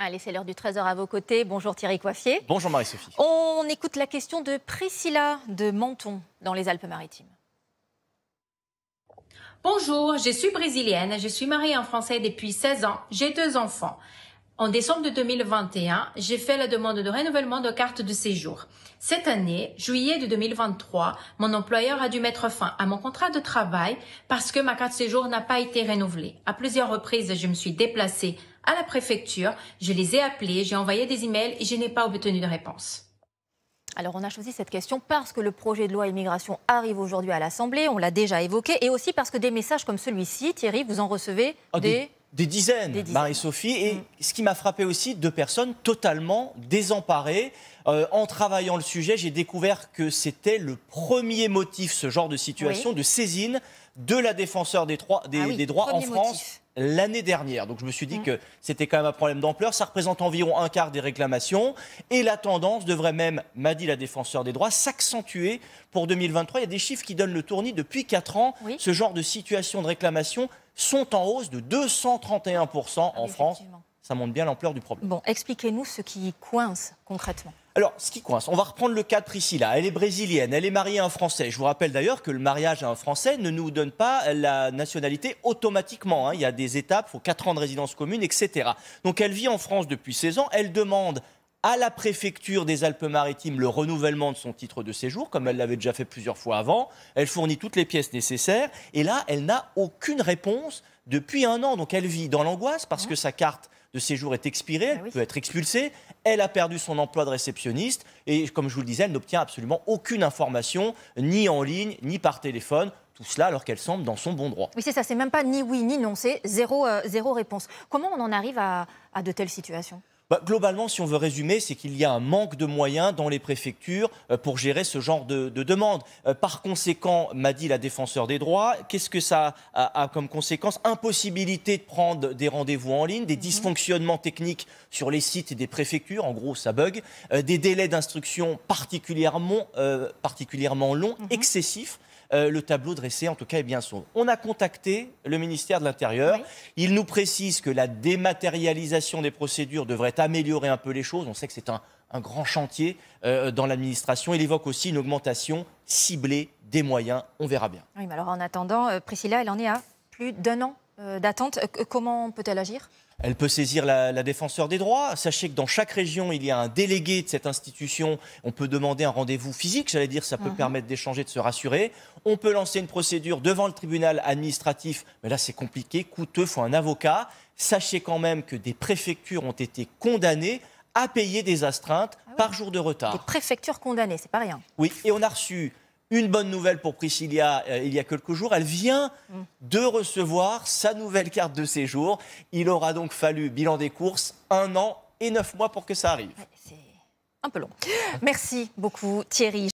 Allez, c'est l'heure du Trésor à vos côtés. Bonjour Thierry Coiffier. Bonjour Marie-Sophie. On écoute la question de Priscilla de Menton dans les Alpes-Maritimes. Bonjour, je suis brésilienne, je suis mariée en français depuis 16 ans, j'ai deux enfants. En décembre de 2021, j'ai fait la demande de renouvellement de carte de séjour. Cette année, juillet de 2023, mon employeur a dû mettre fin à mon contrat de travail parce que ma carte de séjour n'a pas été renouvelée. À plusieurs reprises, je me suis déplacée à la préfecture, je les ai appelés, j'ai envoyé des emails et je n'ai pas obtenu de réponse. Alors on a choisi cette question parce que le projet de loi immigration arrive aujourd'hui à l'Assemblée, on l'a déjà évoqué, et aussi parce que des messages comme celui-ci, Thierry, vous en recevez ah, des des dizaines, Marie-Sophie. Et mm. ce qui m'a frappé aussi, deux personnes totalement désemparées. Euh, en travaillant le sujet, j'ai découvert que c'était le premier motif, ce genre de situation, de saisine de la défenseur des, ah droits en France. l'année dernière. Donc je me suis dit mm. que c'était quand même un problème d'ampleur. Ça représente environ un quart des réclamations. Et la tendance devrait même, m'a dit la défenseur des droits, s'accentuer pour 2023. Il y a des chiffres qui donnent le tournis depuis quatre ans. Ce genre de situation de réclamation sont en hausse de 231% en France. Ça montre bien l'ampleur du problème. Bon, expliquez-nous ce qui coince concrètement. Alors, ce qui coince, on va reprendre le cas de Priscilla. Elle est brésilienne, elle est mariée à un Français. Je vous rappelle d'ailleurs que le mariage à un Français ne nous donne pas la nationalité automatiquement. Hein. Il y a des étapes, il faut 4 ans de résidence commune, etc. Donc, elle vit en France depuis 16 ans. Elle demande à la préfecture des Alpes-Maritimes le renouvellement de son titre de séjour, comme elle l'avait déjà fait plusieurs fois avant. Elle fournit toutes les pièces nécessaires et là, elle n'a aucune réponse depuis un an. Donc elle vit dans l'angoisse parce que sa carte de séjour est expirée, bah elle peut être expulsée, elle a perdu son emploi de réceptionniste et comme je vous le disais, elle n'obtient absolument aucune information, ni en ligne, ni par téléphone tout cela alors qu'elle semble dans son bon droit. Oui, c'est ça, c'est même pas ni oui ni non, c'est zéro, euh, réponse. Comment on en arrive à de telles situations bah, globalement, si on veut résumer, c'est qu'il y a un manque de moyens dans les préfectures euh, pour gérer ce genre de, demandes. demande. Euh, par conséquent, m'a dit la défenseur des droits, qu'est-ce que ça a, comme conséquence Impossibilité de prendre des rendez-vous en ligne, des mhm. dysfonctionnements techniques sur les sites des préfectures, en gros ça bug, euh, des délais d'instruction particulièrement, longs, mhm. excessifs. Euh, le tableau dressé, en tout cas, est bien sombre. On a contacté le ministère de l'Intérieur. Il nous précise que la dématérialisation des procédures devrait améliorer un peu les choses. On sait que c'est un, grand chantier euh, dans l'administration. Il évoque aussi une augmentation ciblée des moyens. On verra bien. Oui, mais alors en attendant, euh, Priscilla, elle en est à plus d'un an euh, d'attente, euh, comment peut-elle agir elle peut saisir la, la, défenseur des droits. Sachez que dans chaque région, il y a un délégué de cette institution. On peut demander un rendez-vous physique, j'allais dire, ça peut mhm. permettre d'échanger, de se rassurer. On peut lancer une procédure devant le tribunal administratif, mais là c'est compliqué, coûteux, faut un avocat. Sachez quand même que des préfectures ont été condamnées à payer des astreintes ah par jour de retard. Des préfectures condamnées, c'est pas rien. Oui, et on a reçu une bonne nouvelle pour Priscilla euh, il y a quelques jours, elle vient mm. de recevoir sa nouvelle carte de séjour. Il aura donc fallu, bilan des courses, un an et neuf mois pour que ça arrive. C'est un peu long. Merci beaucoup Thierry.